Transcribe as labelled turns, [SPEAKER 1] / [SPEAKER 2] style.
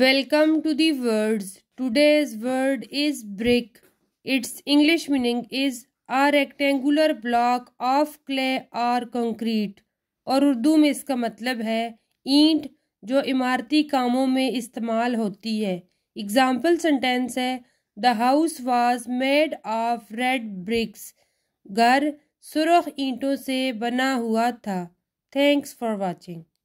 [SPEAKER 1] Welcome to the words. Today's word is brick. Its English meaning is a rectangular block of clay or concrete. और उर्दू में इसका मतलब है ईंट जो इमारती कामों में इस्तेमाल होती है एग्जाम्पल सेंटेंस है the house was made of red bricks घर सुरख ईंटों से बना हुआ था थैंक्स फॉर वॉचिंग